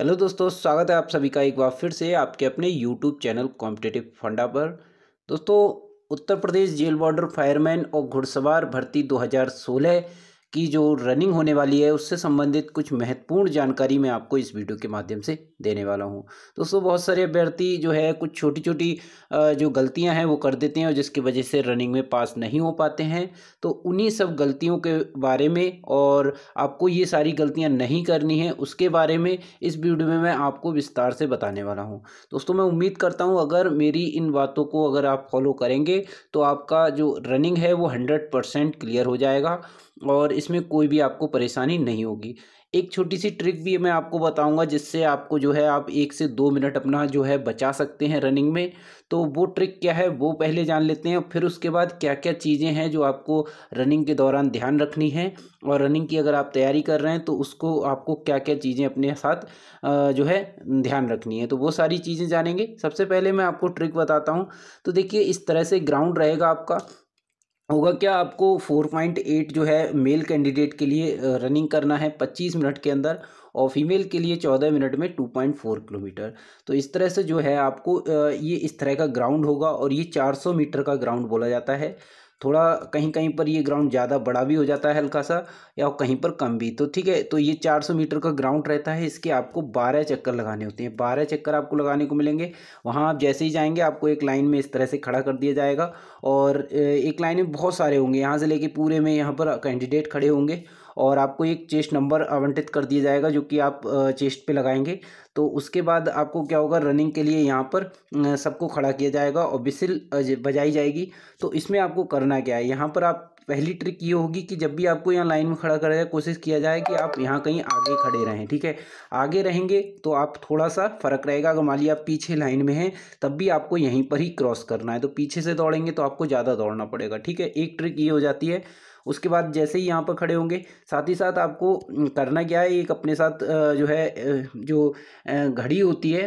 hello दोस्तों स्वागत है आप सभी का एक बार फिर से आपके अपने यूट्यूब चैनल कॉम्पिटेटिव फंडा पर दोस्तों Uttar Pradesh jail border fireman और घुड़सवार भर्ती 2016 की जो रनिंग होने वाली है उससे संबंधित कुछ महत्वपूर्ण जानकारी मैं आपको इस वीडियो के माध्यम से देने वाला हूं दोस्तों बहुत सारे अभ्यर्थी जो है कुछ छोटी छोटी जो गलतियां हैं वो कर देते हैं और जिसकी वजह से रनिंग में पास नहीं हो पाते हैं तो उन्हीं सब गलतियों के बारे में और आपको ये सारी गलतियाँ नहीं करनी है उसके बारे में इस वीडियो में मैं आपको विस्तार से बताने वाला हूँ दोस्तों मैं उम्मीद करता हूँ अगर मेरी इन बातों को अगर आप फॉलो करेंगे तो आपका जो रनिंग है वो हंड्रेड परसेंट क्लियर हो जाएगा और इसमें कोई भी आपको परेशानी नहीं होगी एक छोटी सी ट्रिक भी मैं आपको बताऊंगा जिससे आपको जो है आप एक से दो मिनट अपना जो है बचा सकते हैं रनिंग में तो वो ट्रिक क्या है वो पहले जान लेते हैं फिर उसके बाद क्या क्या चीज़ें हैं जो आपको रनिंग के दौरान ध्यान रखनी है और रनिंग की अगर आप तैयारी कर रहे हैं तो उसको आपको क्या क्या चीज़ें अपने साथ जो है ध्यान रखनी है तो वो सारी चीज़ें जानेंगे सबसे पहले मैं आपको ट्रिक बताता हूँ तो देखिए इस तरह से ग्राउंड रहेगा आपका होगा क्या आपको फोर पॉइंट एट जो है मेल कैंडिडेट के लिए रनिंग करना है पच्चीस मिनट के अंदर और फीमेल के लिए चौदह मिनट में टू पॉइंट फोर किलोमीटर तो इस तरह से जो है आपको ये इस तरह का ग्राउंड होगा और ये चार सौ मीटर का ग्राउंड बोला जाता है थोड़ा कहीं कहीं पर ये ग्राउंड ज़्यादा बड़ा भी हो जाता है हल्का सा या कहीं पर कम भी तो ठीक है तो ये 400 मीटर का ग्राउंड रहता है इसके आपको 12 चक्कर लगाने होते हैं 12 चक्कर आपको लगाने को मिलेंगे वहाँ आप जैसे ही जाएंगे आपको एक लाइन में इस तरह से खड़ा कर दिया जाएगा और एक लाइन में बहुत सारे होंगे यहाँ से लेके पूरे में यहाँ पर कैंडिडेट खड़े होंगे और आपको एक चेस्ट नंबर आवंटित कर दिया जाएगा जो कि आप चेस्ट पे लगाएंगे तो उसके बाद आपको क्या होगा रनिंग के लिए यहाँ पर सबको खड़ा किया जाएगा और बिसिल बजाई जाएगी तो इसमें आपको करना क्या है यहाँ पर आप पहली ट्रिक ये होगी कि जब भी आपको यहाँ लाइन में खड़ा करा कोशिश किया जाए कि आप यहाँ कहीं आगे खड़े रहें ठीक है आगे रहेंगे तो आप थोड़ा सा फ़र्क रहेगा अगर मान लिया आप पीछे लाइन में हैं तब भी आपको यहीं पर ही क्रॉस करना है तो पीछे से दौड़ेंगे तो आपको ज़्यादा दौड़ना पड़ेगा ठीक है एक ट्रिक ये हो जाती है उसके बाद जैसे ही यहाँ पर खड़े होंगे साथ ही साथ आपको करना क्या है एक अपने साथ जो है जो घड़ी होती है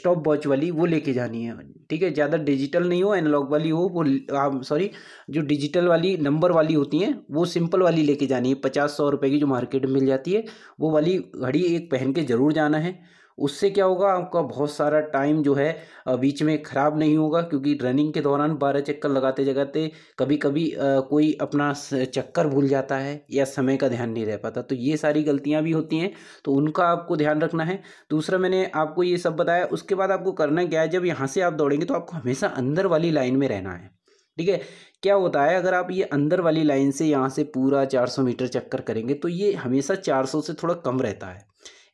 स्टॉप वॉच वाली वो लेके जानी है ठीक है ज़्यादा डिजिटल नहीं हो एनालॉग वाली हो वो आप सॉरी जो डिजिटल वाली नंबर वाली होती हैं वो सिंपल वाली लेके जानी है पचास सौ रुपये की जो मार्केट में मिल जाती है वो वाली घड़ी एक पहन के ज़रूर जाना है उससे क्या होगा आपका बहुत सारा टाइम जो है बीच में ख़राब नहीं होगा क्योंकि रनिंग के दौरान बारह चक्कर लगाते जगाते कभी कभी कोई अपना चक्कर भूल जाता है या समय का ध्यान नहीं रह पाता तो ये सारी गलतियाँ भी होती हैं तो उनका आपको ध्यान रखना है दूसरा मैंने आपको ये सब बताया उसके बाद आपको करना क्या है जब यहाँ से आप दौड़ेंगे तो आपको हमेशा अंदर वाली लाइन में रहना है ठीक है क्या होता है अगर आप ये अंदर वाली लाइन से यहाँ से पूरा 400 मीटर चक्कर करेंगे तो ये हमेशा 400 से थोड़ा कम रहता है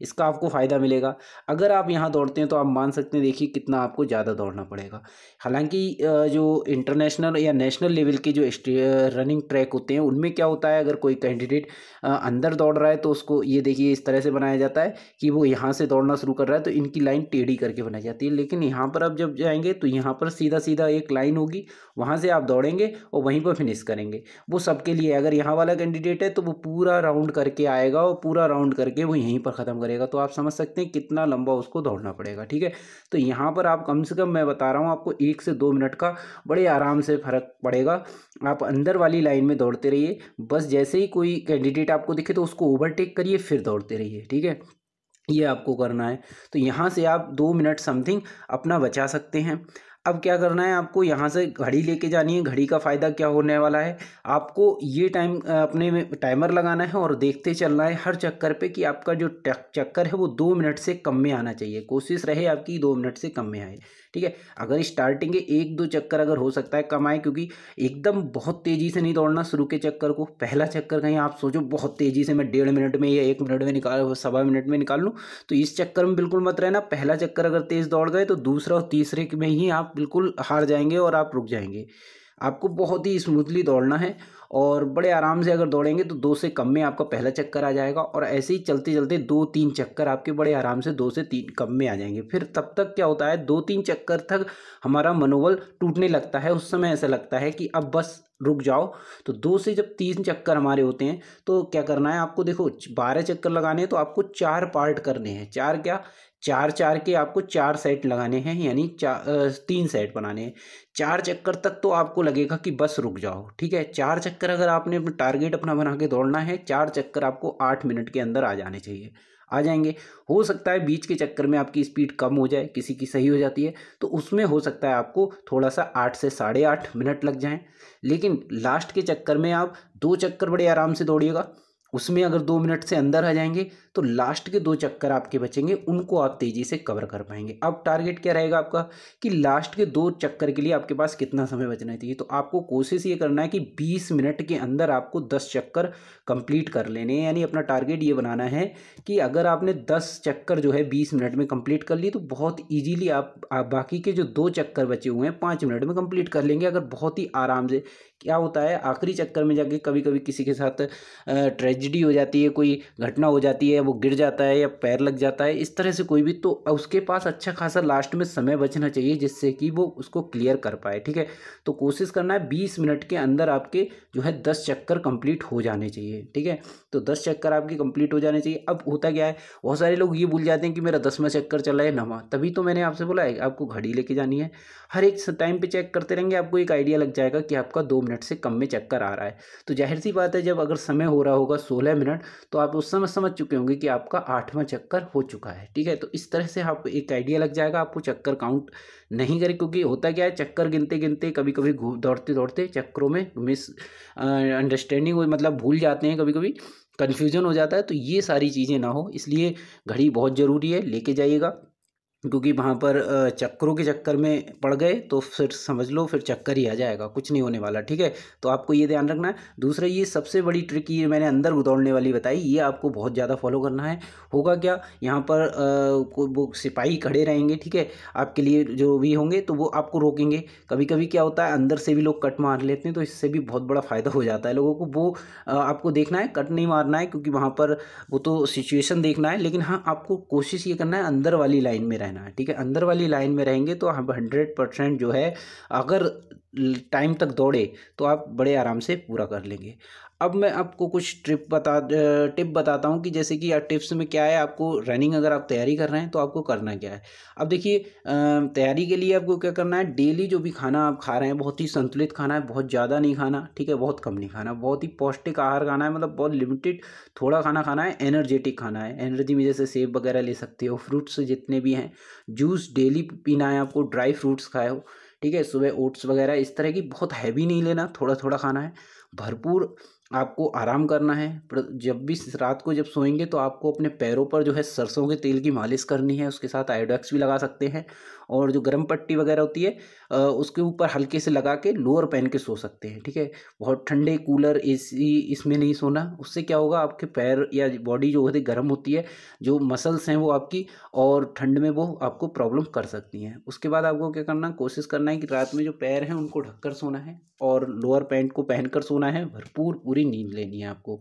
इसका आपको फ़ायदा मिलेगा अगर आप यहाँ दौड़ते हैं तो आप मान सकते हैं देखिए कितना आपको ज़्यादा दौड़ना पड़ेगा हालांकि जो इंटरनेशनल या नेशनल लेवल के जो रनिंग ट्रैक होते हैं उनमें क्या होता है अगर कोई कैंडिडेट अंदर दौड़ रहा है तो उसको ये देखिए इस तरह से बनाया जाता है कि वो यहाँ से दौड़ना शुरू कर रहा है तो इनकी लाइन टेढ़ी करके बनाई जाती है लेकिन यहाँ पर आप जब जाएंगे तो यहाँ पर सीधा सीधा एक लाइन होगी वहाँ से आप दौड़ेंगे और वहीं पर फिनिश करेंगे वो सबके लिए अगर यहाँ वाला कैंडिडेट है तो वो पूरा राउंड करके आएगा और पूरा राउंड करके वो यहीं पर ख़त्म करेगा तो आप समझ सकते हैं कितना लंबा उसको दौड़ना पड़ेगा ठीक है तो यहाँ पर आप कम से कम मैं बता रहा हूँ आपको एक से दो मिनट का बड़े आराम से फर्क पड़ेगा आप अंदर वाली लाइन में दौड़ते रहिए बस जैसे ही कोई कैंडिडेट आपको दिखे तो उसको ओवरटेक करिए फिर दौड़ते रहिए ठीक है ये आपको करना है तो यहाँ से आप दो मिनट समथिंग अपना बचा सकते हैं अब क्या करना है आपको यहाँ से घड़ी लेके जानी है घड़ी का फ़ायदा क्या होने वाला है आपको ये टाइम अपने में टाइमर लगाना है और देखते चलना है हर चक्कर पे कि आपका जो चक्कर है वो दो मिनट से कम में आना चाहिए कोशिश रहे आपकी दो मिनट से कम में आए ठीक है अगर स्टार्टिंग के एक दो चक्कर अगर हो सकता है कमाए क्योंकि एकदम बहुत तेज़ी से नहीं दौड़ना शुरू के चक्कर को पहला चक्कर कहीं आप सोचो बहुत तेज़ी से मैं डेढ़ मिनट में या एक मिनट में निकाल सवा मिनट में निकाल लूँ तो इस चक्कर में बिल्कुल मत रहना पहला चक्कर अगर तेज़ दौड़ गए तो दूसरा और तीसरे में ही आप बिल्कुल हार जाएंगे और आप रुक जाएंगे आपको बहुत ही स्मूथली दौड़ना है और बड़े आराम से अगर दौड़ेंगे तो दो से कम में आपका पहला चक्कर आ जाएगा और ऐसे ही चलते चलते दो तीन चक्कर आपके बड़े आराम से दो से तीन कम में आ जाएंगे फिर तब तक क्या होता है दो तीन चक्कर तक हमारा मनोबल टूटने लगता है उस समय ऐसा लगता है कि अब बस रुक जाओ तो दो से जब तीन चक्कर हमारे होते हैं तो क्या करना है आपको देखो बारह चक्कर लगाने हैं तो आपको चार पार्ट करने हैं चार क्या चार चार के आपको चार सेट लगाने हैं यानी चार तीन सेट बनाने हैं चार चक्कर तक तो आपको लगेगा कि बस रुक जाओ ठीक है चार चक्कर अगर आपने टारगेट अपना बना के दौड़ना है चार चक्कर आपको आठ मिनट के अंदर आ जाने चाहिए आ जाएंगे हो सकता है बीच के चक्कर में आपकी स्पीड कम हो जाए किसी की सही हो जाती है तो उसमें हो सकता है आपको थोड़ा सा आठ से साढ़े आठ मिनट लग जाएँ लेकिन लास्ट के चक्कर में आप दो चक्कर बड़े आराम से दौड़िएगा उसमें अगर दो मिनट से अंदर आ जाएंगे तो लास्ट के दो चक्कर आपके बचेंगे उनको आप तेज़ी से कवर कर पाएंगे अब टारगेट क्या रहेगा आपका कि लास्ट के दो चक्कर के लिए आपके पास कितना समय बचना चाहिए तो आपको कोशिश ये करना है कि बीस मिनट के अंदर आपको दस चक्कर कंप्लीट कर लेने यानी अपना टारगेट ये बनाना है कि अगर आपने दस चक्कर जो है बीस मिनट में कंप्लीट कर लिए तो बहुत ईजीली आप, आप बाकी के जो दो चक्कर बचे हुए हैं पाँच मिनट में कंप्लीट कर लेंगे अगर बहुत ही आराम से क्या होता है आखिरी चक्कर में जाके कभी कभी किसी के साथ ट्रेजिडी हो जाती है कोई घटना हो जाती है वो गिर जाता है या पैर लग जाता है इस तरह से कोई भी तो उसके पास अच्छा खासा लास्ट में समय बचना चाहिए जिससे कि वो उसको क्लियर कर पाए ठीक है तो कोशिश करना है बीस मिनट के अंदर आपके जो है दस चक्कर कंप्लीट हो जाने चाहिए ठीक है तो दस चक्कर आपके कंप्लीट हो जाने चाहिए अब होता क्या है बहुत सारे लोग ये भूल जाते हैं कि मेरा दसवा चक्कर चला है नवा तभी तो मैंने आपसे बोला है आपको घड़ी लेके जानी है हर एक टाइम पे चेक करते रहेंगे आपको एक आइडिया लग जाएगा कि आपका दो मिनट से कम में चक्कर आ रहा है तो जाहिर सी बात है जब अगर समय हो रहा होगा सोलह मिनट तो आप उस समय समझ चुके होंगे कि आपका आठवां चक्कर हो चुका है ठीक है तो इस तरह से आपको एक आइडिया लग जाएगा आपको चक्कर काउंट नहीं करें क्योंकि होता क्या है चक्कर गिनते गिनते कभी कभी दौड़ते दौड़ते चक्करों में मिस अंडरस्टैंडिंग मतलब भूल जाते हैं कभी कभी कन्फ्यूजन हो जाता है तो ये सारी चीज़ें ना हो इसलिए घड़ी बहुत ज़रूरी है लेके जाइएगा क्योंकि वहाँ पर चक्करों के चक्कर में पड़ गए तो फिर समझ लो फिर चक्कर ही आ जाएगा कुछ नहीं होने वाला ठीक है तो आपको ये ध्यान रखना है दूसरा ये सबसे बड़ी ट्रिक ये मैंने अंदर दौड़ने वाली बताई ये आपको बहुत ज़्यादा फॉलो करना है होगा क्या यहाँ पर वो सिपाही खड़े रहेंगे ठीक है आपके लिए जो भी होंगे तो वो आपको रोकेंगे कभी कभी क्या होता है अंदर से भी लोग कट मार लेते हैं तो इससे भी बहुत बड़ा फ़ायदा हो जाता है लोगों को वो आपको देखना है कट नहीं मारना है क्योंकि वहाँ पर वो तो सिचुएशन देखना है लेकिन हाँ आपको कोशिश ये करना है अंदर वाली लाइन में रहना रहना है ठीक है अंदर वाली लाइन में रहेंगे तो हम हंड्रेड परसेंट जो है अगर टाइम तक दौड़े तो आप बड़े आराम से पूरा कर लेंगे अब मैं आपको कुछ ट्रिप बता टिप बताता हूँ कि जैसे कि टिप्स में क्या है आपको रनिंग अगर आप तैयारी कर रहे हैं तो आपको करना क्या है अब देखिए तैयारी के लिए आपको क्या करना है डेली जो भी खाना आप खा रहे हैं बहुत ही संतुलित खाना है बहुत ज़्यादा नहीं खाना ठीक है बहुत कम नहीं खाना बहुत ही पौष्टिक आहार खाना है मतलब बहुत लिमिटेड थोड़ा खाना खाना है एनर्जेटिक खाना है एनर्जी में जैसे सेब वगैरह ले सकते हो फ्रूट्स जितने भी हैं जूस डेली पीना है आपको ड्राई फ्रूट्स खाए हो ठीक है सुबह ओट्स वगैरह इस तरह की बहुत हैवी नहीं लेना थोड़ा थोड़ा खाना है भरपूर आपको आराम करना है जब भी रात को जब सोएंगे तो आपको अपने पैरों पर जो है सरसों के तेल की मालिश करनी है उसके साथ आयोडक्स भी लगा सकते हैं और जो गर्म पट्टी वगैरह होती है उसके ऊपर हल्के से लगा के लोअर पहन के सो सकते हैं ठीक है बहुत ठंडे कूलर एसी इसमें नहीं सोना उससे क्या होगा आपके पैर या बॉडी जो होती है गर्म होती है जो मसल्स हैं वो आपकी और ठंड में वो आपको प्रॉब्लम कर सकती हैं उसके बाद आपको क्या करना कोशिश करना है कि रात में जो पैर हैं उनको ढककर सोना है और लोअर पैंट को पहनकर सोना है भरपूर पूरी नींद लेनी है आपको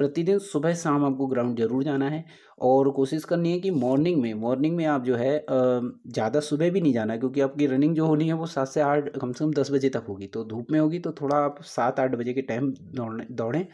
प्रतिदिन सुबह शाम आपको ग्राउंड जरूर जाना है और कोशिश करनी है कि मॉर्निंग में मॉर्निंग में आप जो है ज़्यादा सुबह भी नहीं जाना क्योंकि आपकी रनिंग जो होनी है वो सात से आठ कम से कम दस बजे तक होगी तो धूप में होगी तो थोड़ा आप सात आठ बजे के टाइम दौड़ने दौड़ें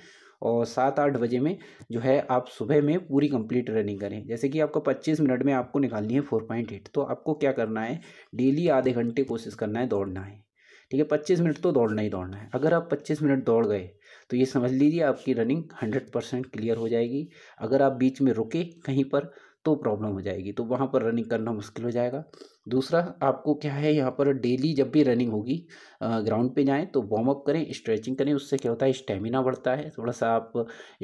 और सात आठ बजे में जो है आप सुबह में पूरी कंप्लीट रनिंग करें जैसे कि आपको पच्चीस मिनट में आपको निकालनी है फोर पॉइंट एट तो आपको क्या करना है डेली आधे घंटे कोशिश करना है दौड़ना है ठीक है पच्चीस मिनट तो दौड़ना ही दौड़ना है अगर आप पच्चीस मिनट दौड़ गए तो ये समझ लीजिए आपकी रनिंग हंड्रेड परसेंट क्लियर हो जाएगी अगर आप बीच में रुके कहीं पर तो प्रॉब्लम हो जाएगी तो वहाँ पर रनिंग करना मुश्किल हो जाएगा दूसरा आपको क्या है यहाँ पर डेली जब भी रनिंग होगी ग्राउंड पे जाएं तो वार्म अप करें स्ट्रेचिंग करें उससे क्या होता है स्टेमिना बढ़ता है थोड़ा सा आप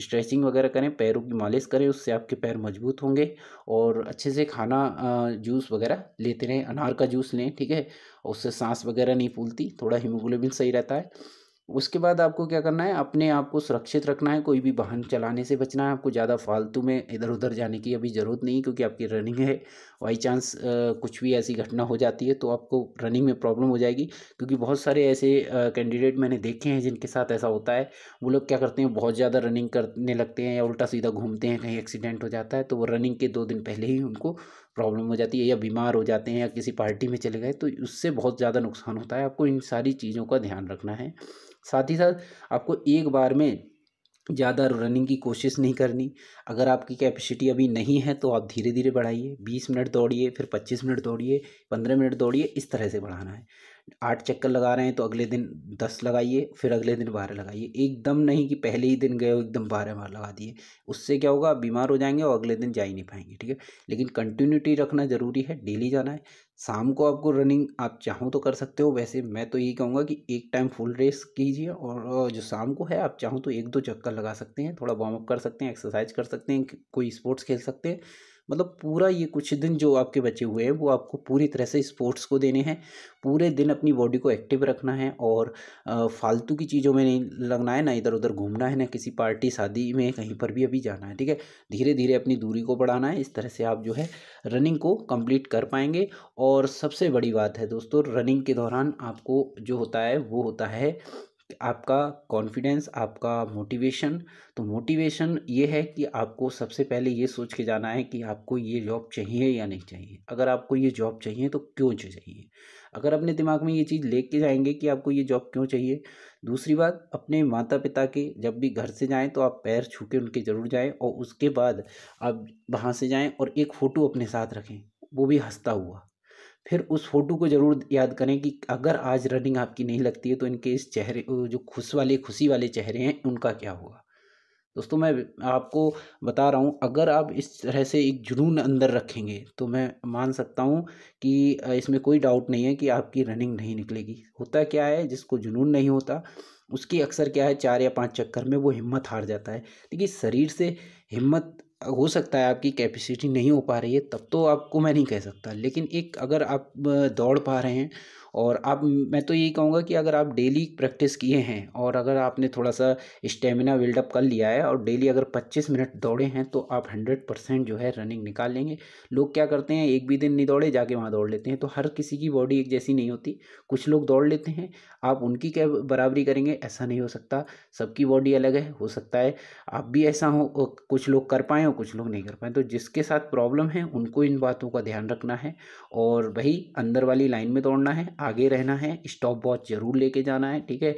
स्ट्रेचिंग वगैरह करें पैरों की मालिश करें उससे आपके पैर मजबूत होंगे और अच्छे से खाना जूस वगैरह लेते रहें अनार का जूस लें ठीक है उससे सांस वगैरह नहीं फूलती थोड़ा हीमोग्लोबिन सही रहता है उसके बाद आपको क्या करना है अपने आप को सुरक्षित रखना है कोई भी वाहन चलाने से बचना है आपको ज़्यादा फालतू में इधर उधर जाने की अभी ज़रूरत नहीं क्योंकि आपकी रनिंग है बाई चांस कुछ भी ऐसी घटना हो जाती है तो आपको रनिंग में प्रॉब्लम हो जाएगी क्योंकि बहुत सारे ऐसे कैंडिडेट मैंने देखे हैं जिनके साथ ऐसा होता है वो लोग क्या करते हैं बहुत ज़्यादा रनिंग करने लगते हैं या उल्टा सीधा घूमते हैं कहीं एक्सीडेंट हो जाता है तो वो रनिंग के दो दिन पहले ही उनको प्रॉब्लम हो जाती है या बीमार हो जाते हैं या किसी पार्टी में चले गए तो उससे बहुत ज़्यादा नुकसान होता है आपको इन सारी चीज़ों का ध्यान रखना है साथ ही साथ आपको एक बार में ज़्यादा रनिंग की कोशिश नहीं करनी अगर आपकी कैपेसिटी अभी नहीं है तो आप धीरे धीरे बढ़ाइए बीस मिनट दौड़िए फिर पच्चीस मिनट दौड़िए पंद्रह मिनट दौड़िए इस तरह से बढ़ाना है आठ चक्कर लगा रहे हैं तो अगले दिन दस लगाइए फिर अगले दिन बारह लगाइए एकदम नहीं कि पहले ही दिन गए हो एकदम बारह बार लगा दिए उससे क्या होगा आप बीमार हो जाएंगे और अगले दिन जा ही नहीं पाएंगे ठीक है लेकिन कंटिन्यूटी रखना ज़रूरी है डेली जाना है शाम को आपको रनिंग आप चाहो तो कर सकते हो वैसे मैं तो यही कहूँगा कि एक टाइम फुल रेस कीजिए और जो शाम को है आप चाहो तो एक दो चक्कर लगा सकते हैं थोड़ा वार्म अप कर सकते हैं एक्सरसाइज कर सकते हैं कोई स्पोर्ट्स खेल सकते हैं मतलब पूरा ये कुछ दिन जो आपके बचे हुए हैं वो आपको पूरी तरह से स्पोर्ट्स को देने हैं पूरे दिन अपनी बॉडी को एक्टिव रखना है और फालतू की चीज़ों में नहीं लगना है ना इधर उधर घूमना है ना किसी पार्टी शादी में कहीं पर भी अभी जाना है ठीक है धीरे धीरे अपनी दूरी को बढ़ाना है इस तरह से आप जो है रनिंग को कम्प्लीट कर पाएंगे और सबसे बड़ी बात है दोस्तों रनिंग के दौरान आपको जो होता है वो होता है आपका कॉन्फिडेंस आपका मोटिवेशन तो मोटिवेशन ये है कि आपको सबसे पहले ये सोच के जाना है कि आपको ये जॉब चाहिए या नहीं चाहिए अगर आपको ये जॉब चाहिए तो क्यों चाहिए अगर अपने दिमाग में ये चीज़ लेके जाएंगे कि आपको ये जॉब क्यों चाहिए दूसरी बात अपने माता पिता के जब भी घर से जाएं तो आप पैर छू के उनके ज़रूर जाएं और उसके बाद आप वहाँ से जाएं और एक फ़ोटो अपने साथ रखें वो भी हंसता हुआ फिर उस फ़ोटो को ज़रूर याद करें कि अगर आज रनिंग आपकी नहीं लगती है तो इनके इस चेहरे जो खुश वाले खुशी वाले चेहरे हैं उनका क्या होगा दोस्तों मैं आपको बता रहा हूँ अगर आप इस तरह से एक जुनून अंदर रखेंगे तो मैं मान सकता हूँ कि इसमें कोई डाउट नहीं है कि आपकी रनिंग नहीं निकलेगी होता क्या है जिसको जुनून नहीं होता उसकी अक्सर क्या है चार या पांच चक्कर में वो हिम्मत हार जाता है देखिए शरीर से हिम्मत हो सकता है आपकी कैपेसिटी नहीं हो पा रही है तब तो आपको मैं नहीं कह सकता लेकिन एक अगर आप दौड़ पा रहे हैं और आप मैं तो यही कहूँगा कि अगर आप डेली प्रैक्टिस किए हैं और अगर आपने थोड़ा सा स्टेमिना बिल्डअप कर लिया है और डेली अगर 25 मिनट दौड़े हैं तो आप 100 परसेंट जो है रनिंग निकाल लेंगे लोग क्या करते हैं एक भी दिन नहीं दौड़े जाके वहाँ दौड़ लेते हैं तो हर किसी की बॉडी एक जैसी नहीं होती कुछ लोग दौड़ लेते हैं आप उनकी क्या बराबरी करेंगे ऐसा नहीं हो सकता सबकी बॉडी अलग है हो सकता है आप भी ऐसा हो कुछ लोग कर पाएँ और कुछ लोग नहीं कर पाएँ तो जिसके साथ प्रॉब्लम है उनको इन बातों का ध्यान रखना है और वही अंदर वाली लाइन में दौड़ना है आगे रहना है स्टॉप वॉच जरूर लेके जाना है ठीक है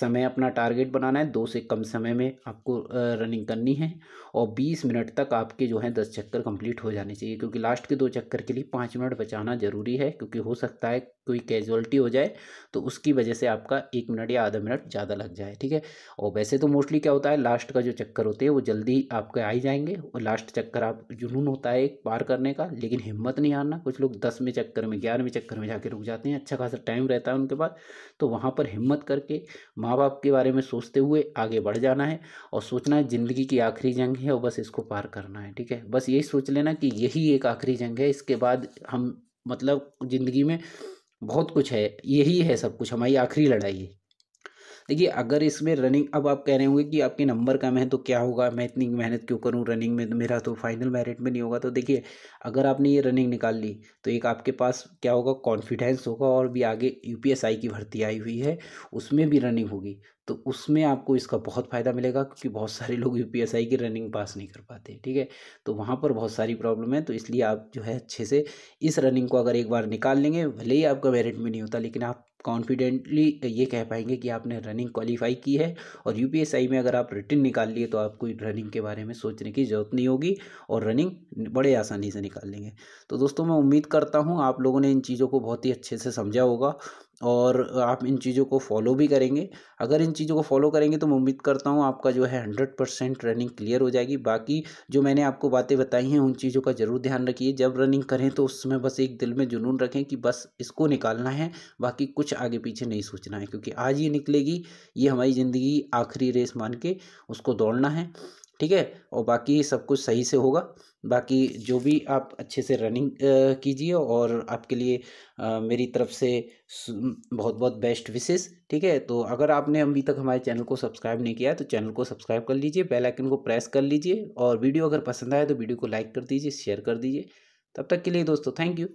समय अपना टारगेट बनाना है दो से कम समय में आपको रनिंग करनी है और बीस मिनट तक आपके जो है दस चक्कर कंप्लीट हो जाने चाहिए क्योंकि लास्ट के दो चक्कर के लिए पाँच मिनट बचाना ज़रूरी है क्योंकि हो सकता है कोई कैजुअलिटी हो जाए तो उसकी वजह से आपका एक मिनट या आधा मिनट ज़्यादा लग जाए ठीक है और वैसे तो मोस्टली क्या होता है लास्ट का जो चक्कर होते हैं वो जल्दी आपके आ ही जाएंगे और लास्ट चक्कर आप जुनून होता है एक पार करने का लेकिन हिम्मत नहीं हारना कुछ लोग दस में चक्कर में ग्यारहवें चक्कर में जाके रुक जाते हैं अच्छा खासा टाइम रहता है उनके पास तो वहाँ पर हिम्मत करके माँ बाप के बारे में सोचते हुए आगे बढ़ जाना है और सोचना है ज़िंदगी की आखिरी जंग है और बस इसको पार करना है ठीक है बस यही सोच लेना कि यही एक आखिरी जंग है इसके बाद हम मतलब ज़िंदगी में बहुत कुछ है यही है सब कुछ हमारी आखिरी लड़ाई है देखिए अगर इसमें रनिंग अब आप कह रहे होंगे कि आपके नंबर कम है तो क्या होगा मैं इतनी मेहनत क्यों करूँ रनिंग में तो मेरा तो फाइनल मेरिट में नहीं होगा तो देखिए अगर आपने ये रनिंग निकाल ली तो एक आपके पास क्या होगा कॉन्फिडेंस होगा और भी आगे यू की भर्ती आई हुई है उसमें भी रनिंग होगी तो उसमें आपको इसका बहुत फ़ायदा मिलेगा क्योंकि बहुत सारे लोग यू की रनिंग पास नहीं कर पाते ठीक है तो वहाँ पर बहुत सारी प्रॉब्लम है तो इसलिए आप जो है अच्छे से इस रनिंग को अगर एक बार निकाल लेंगे भले ही आपका मेरिट में नहीं होता लेकिन आप कॉन्फिडेंटली ये कह पाएंगे कि आपने रनिंग क्वालिफाई की है और यू में अगर आप रिटर्न निकाल लिए तो आपको रनिंग के बारे में सोचने की ज़रूरत नहीं होगी और रनिंग बड़े आसानी से निकाल लेंगे तो दोस्तों मैं उम्मीद करता हूँ आप लोगों ने इन चीज़ों को बहुत ही अच्छे से समझा होगा और आप इन चीज़ों को फॉलो भी करेंगे अगर इन चीज़ों को फॉलो करेंगे तो मैं उम्मीद करता हूँ आपका जो है हंड्रेड परसेंट रनिंग क्लियर हो जाएगी बाकी जो मैंने आपको बातें बताई हैं उन चीज़ों का ज़रूर ध्यान रखिए जब रनिंग करें तो उसमें बस एक दिल में जुनून रखें कि बस इसको निकालना है बाकी कुछ आगे पीछे नहीं सोचना है क्योंकि आज ये निकलेगी ये हमारी ज़िंदगी आखिरी रेस मान के उसको दौड़ना है ठीक है और बाकी सब कुछ सही से होगा बाकी जो भी आप अच्छे से रनिंग कीजिए और आपके लिए आ, मेरी तरफ से बहुत बहुत बेस्ट विशेष ठीक है तो अगर आपने अभी तक हमारे चैनल को सब्सक्राइब नहीं किया है तो चैनल को सब्सक्राइब कर लीजिए बेल आइकन को प्रेस कर लीजिए और वीडियो अगर पसंद आए तो वीडियो को लाइक कर दीजिए शेयर कर दीजिए तब तक के लिए दोस्तों थैंक यू